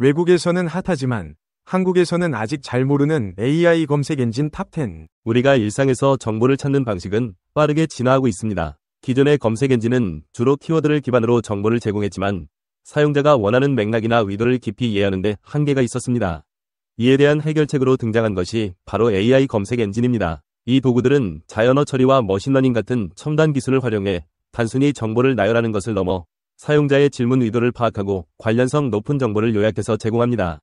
외국에서는 핫하지만 한국에서는 아직 잘 모르는 AI 검색 엔진 탑10. 우리가 일상에서 정보를 찾는 방식은 빠르게 진화하고 있습니다. 기존의 검색 엔진은 주로 키워드를 기반으로 정보를 제공했지만 사용자가 원하는 맥락이나 의도를 깊이 이해하는데 한계가 있었습니다. 이에 대한 해결책으로 등장한 것이 바로 AI 검색 엔진입니다. 이 도구들은 자연어 처리와 머신러닝 같은 첨단 기술을 활용해 단순히 정보를 나열하는 것을 넘어 사용자의 질문 의도를 파악하고 관련성 높은 정보를 요약해서 제공합니다.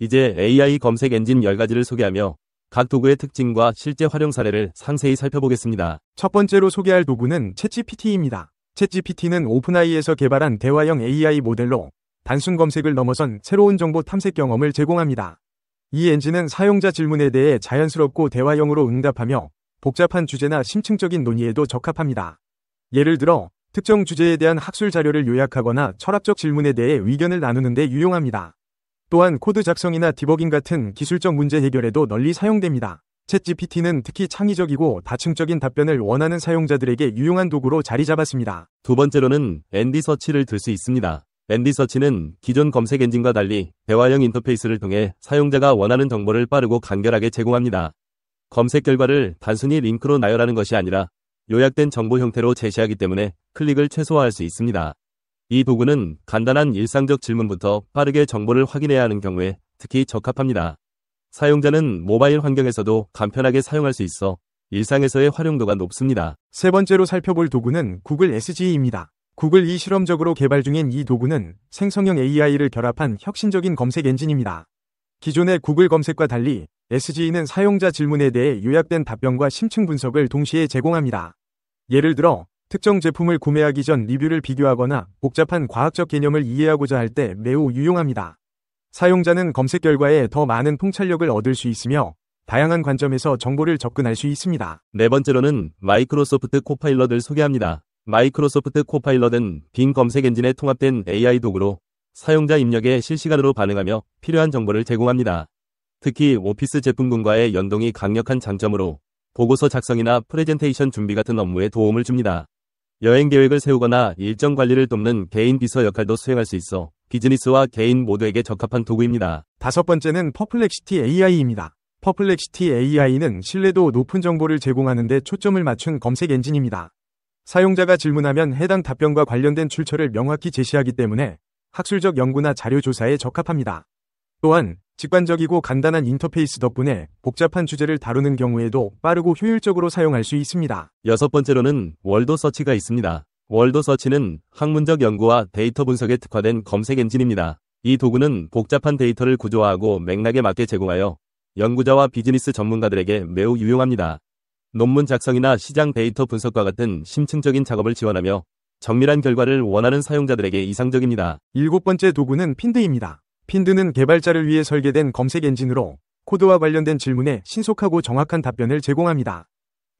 이제 AI 검색 엔진 10가지를 소개하며 각 도구의 특징과 실제 활용 사례를 상세히 살펴보겠습니다. 첫 번째로 소개할 도구는 챗GPT입니다. 챗GPT는 오픈AI에서 개발한 대화형 AI 모델로 단순 검색을 넘어선 새로운 정보 탐색 경험을 제공합니다. 이 엔진은 사용자 질문에 대해 자연스럽고 대화형으로 응답하며 복잡한 주제나 심층적인 논의에도 적합합니다. 예를 들어 특정 주제에 대한 학술 자료를 요약하거나 철학적 질문에 대해 의견을 나누는데 유용합니다. 또한 코드 작성이나 디버깅 같은 기술적 문제 해결에도 널리 사용됩니다. 챗GPT는 특히 창의적이고 다층적인 답변을 원하는 사용자들에게 유용한 도구로 자리 잡았습니다. 두 번째로는 앤디 서치를 들 수 있습니다. 앤디 서치는 기존 검색 엔진과 달리 대화형 인터페이스를 통해 사용자가 원하는 정보를 빠르고 간결하게 제공합니다. 검색 결과를 단순히 링크로 나열하는 것이 아니라 요약된 정보 형태로 제시하기 때문에 클릭을 최소화할 수 있습니다. 이 도구는 간단한 일상적 질문부터 빠르게 정보를 확인해야 하는 경우에 특히 적합합니다. 사용자는 모바일 환경에서도 간편하게 사용할 수 있어 일상에서의 활용도가 높습니다. 세 번째로 살펴볼 도구는 구글 SGE입니다. 구글이 실험적으로 개발 중인 이 도구는 생성형 AI를 결합한 혁신적인 검색 엔진입니다. 기존의 구글 검색과 달리 SGE는 사용자 질문에 대해 요약된 답변과 심층 분석을 동시에 제공합니다. 예를 들어 특정 제품을 구매하기 전 리뷰를 비교하거나 복잡한 과학적 개념을 이해하고자 할 때 매우 유용합니다. 사용자는 검색 결과에 더 많은 통찰력을 얻을 수 있으며 다양한 관점에서 정보를 접근할 수 있습니다. 네 번째로는 마이크로소프트 코파일럿을 소개합니다. 마이크로소프트 코파일럿은 빈 검색 엔진에 통합된 AI 도구로 사용자 입력에 실시간으로 반응하며 필요한 정보를 제공합니다. 특히 오피스 제품군과의 연동이 강력한 장점으로 보고서 작성이나 프레젠테이션 준비 같은 업무에 도움을 줍니다. 여행 계획을 세우거나 일정 관리를 돕는 개인 비서 역할도 수행할 수 있어 비즈니스와 개인 모두에게 적합한 도구입니다. 다섯 번째는 퍼플렉시티 AI입니다. 퍼플렉시티 AI는 신뢰도 높은 정보를 제공하는 데 초점을 맞춘 검색 엔진입니다. 사용자가 질문하면 해당 답변과 관련된 출처를 명확히 제시하기 때문에 학술적 연구나 자료 조사에 적합합니다. 또한 직관적이고 간단한 인터페이스 덕분에 복잡한 주제를 다루는 경우에도 빠르고 효율적으로 사용할 수 있습니다. 여섯 번째로는 월도 서치가 있습니다. 월도 서치는 학문적 연구와 데이터 분석에 특화된 검색 엔진입니다. 이 도구는 복잡한 데이터를 구조화하고 맥락에 맞게 제공하여 연구자와 비즈니스 전문가들에게 매우 유용합니다. 논문 작성이나 시장 데이터 분석과 같은 심층적인 작업을 지원하며 정밀한 결과를 원하는 사용자들에게 이상적입니다. 일곱 번째 도구는 핀드입니다. 핀드는 개발자를 위해 설계된 검색 엔진으로 코드와 관련된 질문에 신속하고 정확한 답변을 제공합니다.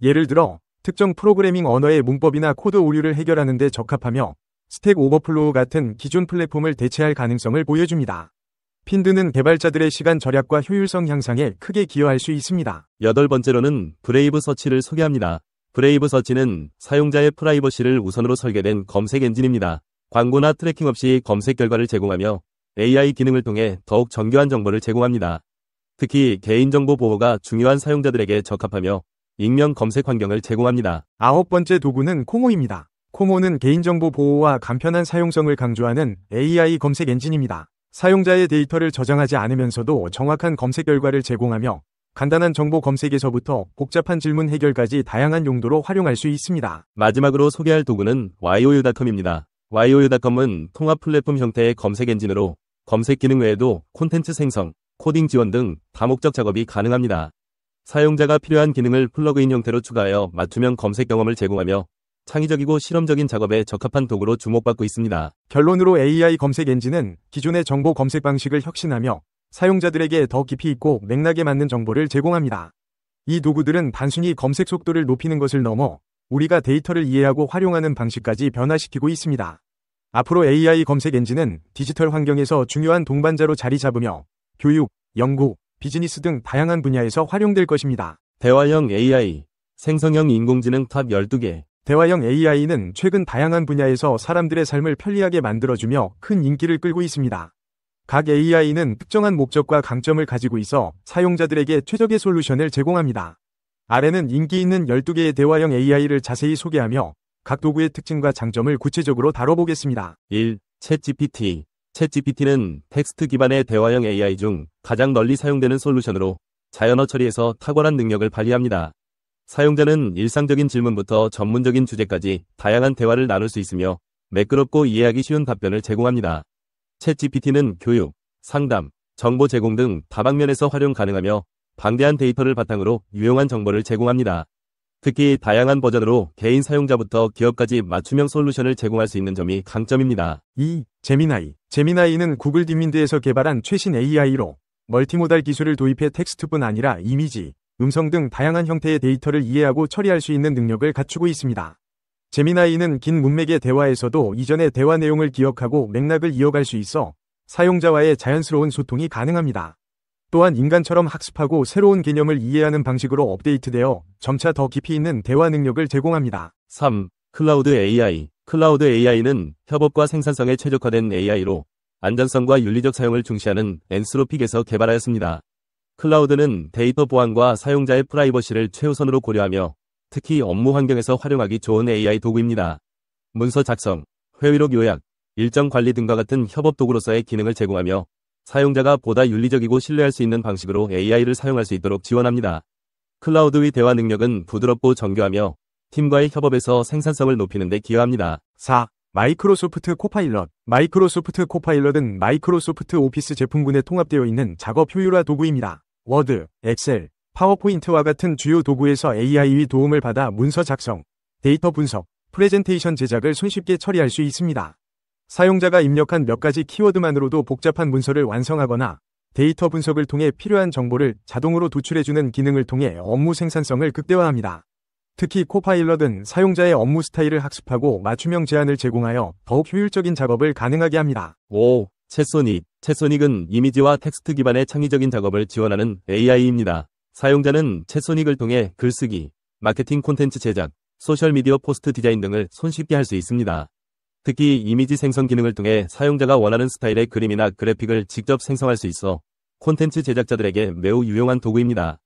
예를 들어 특정 프로그래밍 언어의 문법이나 코드 오류를 해결하는 데 적합하며 스택 오버플로우 같은 기존 플랫폼을 대체할 가능성을 보여줍니다. 핀드는 개발자들의 시간 절약과 효율성 향상에 크게 기여할 수 있습니다. 여덟 번째로는 브레이브 서치를 소개합니다. 브레이브 서치는 사용자의 프라이버시를 우선으로 설계된 검색 엔진입니다. 광고나 트래킹 없이 검색 결과를 제공하며 AI 기능을 통해 더욱 정교한 정보를 제공합니다. 특히 개인정보 보호가 중요한 사용자들에게 적합하며 익명 검색 환경을 제공합니다. 아홉 번째 도구는 코모입니다. 코모는 개인정보 보호와 간편한 사용성을 강조하는 AI 검색 엔진입니다. 사용자의 데이터를 저장하지 않으면서도 정확한 검색 결과를 제공하며 간단한 정보 검색에서부터 복잡한 질문 해결까지 다양한 용도로 활용할 수 있습니다. 마지막으로 소개할 도구는 YOU.com입니다. YOU.com은 통합 플랫폼 형태의 검색 엔진으로 검색 기능 외에도 콘텐츠 생성, 코딩 지원 등 다목적 작업이 가능합니다. 사용자가 필요한 기능을 플러그인 형태로 추가하여 맞춤형 검색 경험을 제공하며 창의적이고 실험적인 작업에 적합한 도구로 주목받고 있습니다. 결론으로 AI 검색 엔진은 기존의 정보 검색 방식을 혁신하며 사용자들에게 더 깊이 있고 맥락에 맞는 정보를 제공합니다. 이 도구들은 단순히 검색 속도를 높이는 것을 넘어 우리가 데이터를 이해하고 활용하는 방식까지 변화시키고 있습니다. 앞으로 AI 검색 엔진은 디지털 환경에서 중요한 동반자로 자리 잡으며 교육, 연구, 비즈니스 등 다양한 분야에서 활용될 것입니다. 대화형 AI, 생성형 인공지능 탑 12개 대화형 AI는 최근 다양한 분야에서 사람들의 삶을 편리하게 만들어주며 큰 인기를 끌고 있습니다. 각 AI는 특정한 목적과 강점을 가지고 있어 사용자들에게 최적의 솔루션을 제공합니다. 아래는 인기 있는 12개의 대화형 AI를 자세히 소개하며 각 도구의 특징과 장점을 구체적으로 다뤄보겠습니다. 1. 챗GPT 챗GPT는 텍스트 기반의 대화형 AI 중 가장 널리 사용되는 솔루션으로 자연어 처리에서 탁월한 능력을 발휘합니다. 사용자는 일상적인 질문부터 전문적인 주제까지 다양한 대화를 나눌 수 있으며 매끄럽고 이해하기 쉬운 답변을 제공합니다. 챗GPT는 교육, 상담, 정보 제공 등 다방면에서 활용 가능하며 방대한 데이터를 바탕으로 유용한 정보를 제공합니다. 특히 다양한 버전으로 개인 사용자부터 기업까지 맞춤형 솔루션을 제공할 수 있는 점이 강점입니다. 2. 제미나이 제미나이는 구글 딥민드에서 개발한 최신 AI로 멀티모달 기술을 도입해 텍스트뿐 아니라 이미지, 음성 등 다양한 형태의 데이터를 이해하고 처리할 수 있는 능력을 갖추고 있습니다. 제미나이는 긴 문맥의 대화에서도 이전의 대화 내용을 기억하고 맥락을 이어갈 수 있어 사용자와의 자연스러운 소통이 가능합니다. 또한 인간처럼 학습하고 새로운 개념을 이해하는 방식으로 업데이트되어 점차 더 깊이 있는 대화 능력을 제공합니다. 3. 클라우드 AI 클라우드 AI는 협업과 생산성에 최적화된 AI로 안전성과 윤리적 사용을 중시하는 엔스로픽에서 개발하였습니다. 클라우드는 데이터 보안과 사용자의 프라이버시를 최우선으로 고려하며 특히 업무 환경에서 활용하기 좋은 AI 도구입니다. 문서 작성, 회의록 요약, 일정 관리 등과 같은 협업 도구로서의 기능을 제공하며 사용자가 보다 윤리적이고 신뢰할 수 있는 방식으로 AI를 사용할 수 있도록 지원합니다. 클라우드의 대화 능력은 부드럽고 정교하며 팀과의 협업에서 생산성을 높이는 데 기여합니다. 4. 마이크로소프트 코파일럿 마이크로소프트 코파일럿은 마이크로소프트 오피스 제품군에 통합되어 있는 작업 효율화 도구입니다. 워드, 엑셀, 파워포인트와 같은 주요 도구에서 AI의 도움을 받아 문서 작성, 데이터 분석, 프레젠테이션 제작을 손쉽게 처리할 수 있습니다. 사용자가 입력한 몇 가지 키워드만으로도 복잡한 문서를 완성하거나 데이터 분석을 통해 필요한 정보를 자동으로 도출해주는 기능을 통해 업무 생산성을 극대화합니다. 특히 코파일럿은 사용자의 업무 스타일을 학습하고 맞춤형 제안을 제공하여 더욱 효율적인 작업을 가능하게 합니다. 5. 채소닉 채소닉은 이미지와 텍스트 기반의 창의적인 작업을 지원하는 AI입니다. 사용자는 채소닉을 통해 글쓰기, 마케팅 콘텐츠 제작, 소셜미디어 포스트 디자인 등을 손쉽게 할 수 있습니다. 특히 이미지 생성 기능을 통해 사용자가 원하는 스타일의 그림이나 그래픽을 직접 생성할 수 있어 콘텐츠 제작자들에게 매우 유용한 도구입니다.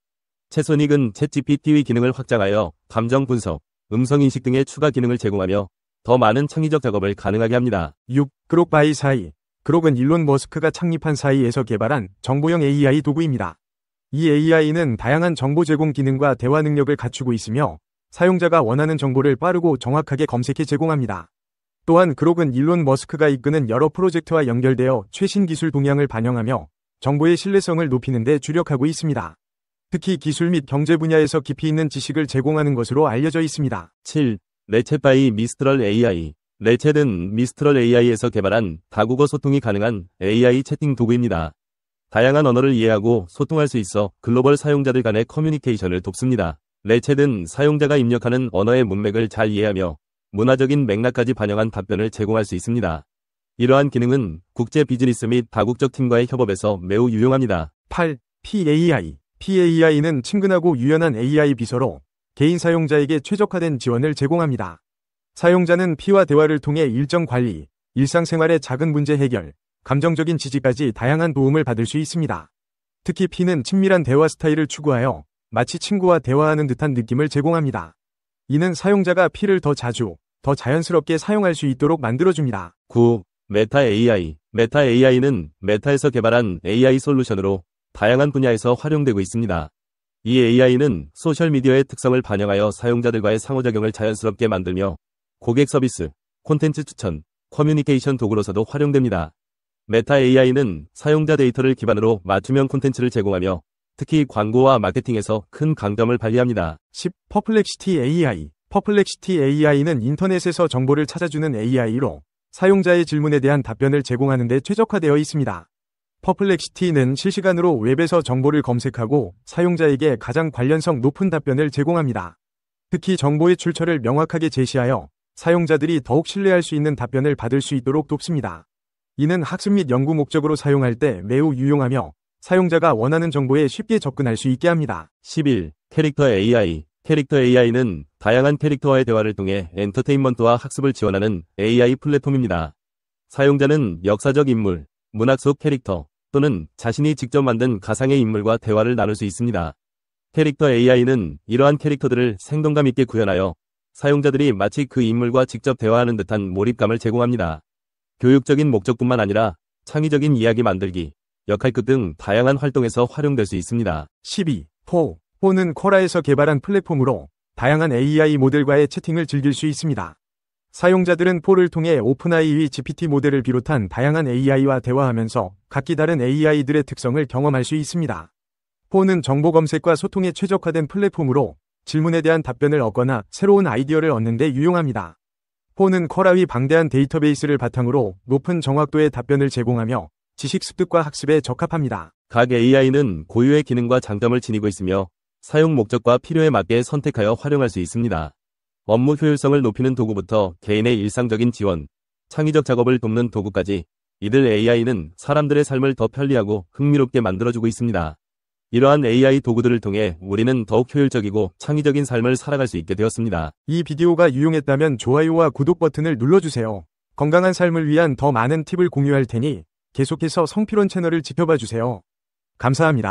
채소닉은 챗GPT의 기능을 확장하여 감정 분석, 음성 인식 등의 추가 기능을 제공하며 더 많은 창의적 작업을 가능하게 합니다. 6. 그록 바이 사이 그록은 일론 머스크가 창립한 사이에서 개발한 정보형 AI 도구입니다. 이 AI는 다양한 정보 제공 기능과 대화 능력을 갖추고 있으며 사용자가 원하는 정보를 빠르고 정확하게 검색해 제공합니다. 또한 그록은 일론 머스크가 이끄는 여러 프로젝트와 연결되어 최신 기술 동향을 반영하며 정보의 신뢰성을 높이는 데 주력하고 있습니다. 특히 기술 및 경제 분야에서 깊이 있는 지식을 제공하는 것으로 알려져 있습니다. 7. 레체 바이 미스트럴 AI 레체은 미스트럴 AI에서 개발한 다국어 소통이 가능한 AI 채팅 도구입니다. 다양한 언어를 이해하고 소통할 수 있어 글로벌 사용자들 간의 커뮤니케이션을 돕습니다. 레체은 사용자가 입력하는 언어의 문맥을 잘 이해하며 문화적인 맥락까지 반영한 답변을 제공할 수 있습니다. 이러한 기능은 국제 비즈니스 및 다국적 팀과의 협업에서 매우 유용합니다. 8. PAI PAI는 친근하고 유연한 AI 비서로 개인 사용자에게 최적화된 지원을 제공합니다. 사용자는 P와 대화를 통해 일정 관리, 일상생활의 작은 문제 해결, 감정적인 지지까지 다양한 도움을 받을 수 있습니다. 특히 P는 친밀한 대화 스타일을 추구하여 마치 친구와 대화하는 듯한 느낌을 제공합니다. 이는 사용자가 피를 더 자주, 더 자연스럽게 사용할 수 있도록 만들어줍니다. 9. 메타 AI 메타 AI는 메타에서 개발한 AI 솔루션으로 다양한 분야에서 활용되고 있습니다. 이 AI는 소셜미디어의 특성을 반영하여 사용자들과의 상호작용을 자연스럽게 만들며 고객 서비스, 콘텐츠 추천, 커뮤니케이션 도구로서도 활용됩니다. 메타 AI는 사용자 데이터를 기반으로 맞춤형 콘텐츠를 제공하며 특히 광고와 마케팅에서 큰 강점을 발휘합니다. 10. 퍼플렉시티 AI 퍼플렉시티 AI는 인터넷에서 정보를 찾아주는 AI로 사용자의 질문에 대한 답변을 제공하는 데 최적화되어 있습니다. 퍼플렉시티는 실시간으로 웹에서 정보를 검색하고 사용자에게 가장 관련성 높은 답변을 제공합니다. 특히 정보의 출처를 명확하게 제시하여 사용자들이 더욱 신뢰할 수 있는 답변을 받을 수 있도록 돕습니다. 이는 학습 및 연구 목적으로 사용할 때 매우 유용하며 사용자가 원하는 정보에 쉽게 접근할 수 있게 합니다. 11. 캐릭터 AI 캐릭터 AI는 다양한 캐릭터와의 대화를 통해 엔터테인먼트와 학습을 지원하는 AI 플랫폼입니다. 사용자는 역사적 인물, 문학 속 캐릭터 또는 자신이 직접 만든 가상의 인물과 대화를 나눌 수 있습니다. 캐릭터 AI는 이러한 캐릭터들을 생동감 있게 구현하여 사용자들이 마치 그 인물과 직접 대화하는 듯한 몰입감을 제공합니다. 교육적인 목적뿐만 아니라 창의적인 이야기 만들기, 역할급등 다양한 활동에서 활용될 수 있습니다. 12. 포. 포는 코라에서 개발한 플랫폼으로 다양한 AI 모델과의 채팅을 즐길 수 있습니다. 사용자들은 포를 통해 오픈AI GPT 모델을 비롯한 다양한 AI와 대화하면서 각기 다른 AI들의 특성을 경험할 수 있습니다. 포는 정보 검색과 소통에 최적화된 플랫폼으로 질문에 대한 답변을 얻거나 새로운 아이디어를 얻는 데 유용합니다. 포는 쿼라위 방대한 데이터베이스를 바탕으로 높은 정확도의 답변을 제공하며 지식 습득과 학습에 적합합니다. 각 AI는 고유의 기능과 장점을 지니고 있으며 사용 목적과 필요에 맞게 선택하여 활용할 수 있습니다. 업무 효율성을 높이는 도구부터 개인의 일상적인 지원, 창의적 작업을 돕는 도구까지 이들 AI는 사람들의 삶을 더 편리하고 흥미롭게 만들어주고 있습니다. 이러한 AI 도구들을 통해 우리는 더욱 효율적이고 창의적인 삶을 살아갈 수 있게 되었습니다. 이 비디오가 유용했다면 좋아요와 구독 버튼을 눌러주세요. 건강한 삶을 위한 더 많은 팁을 공유할 테니 계속해서 성필원 채널을 지켜봐 주세요. 감사합니다.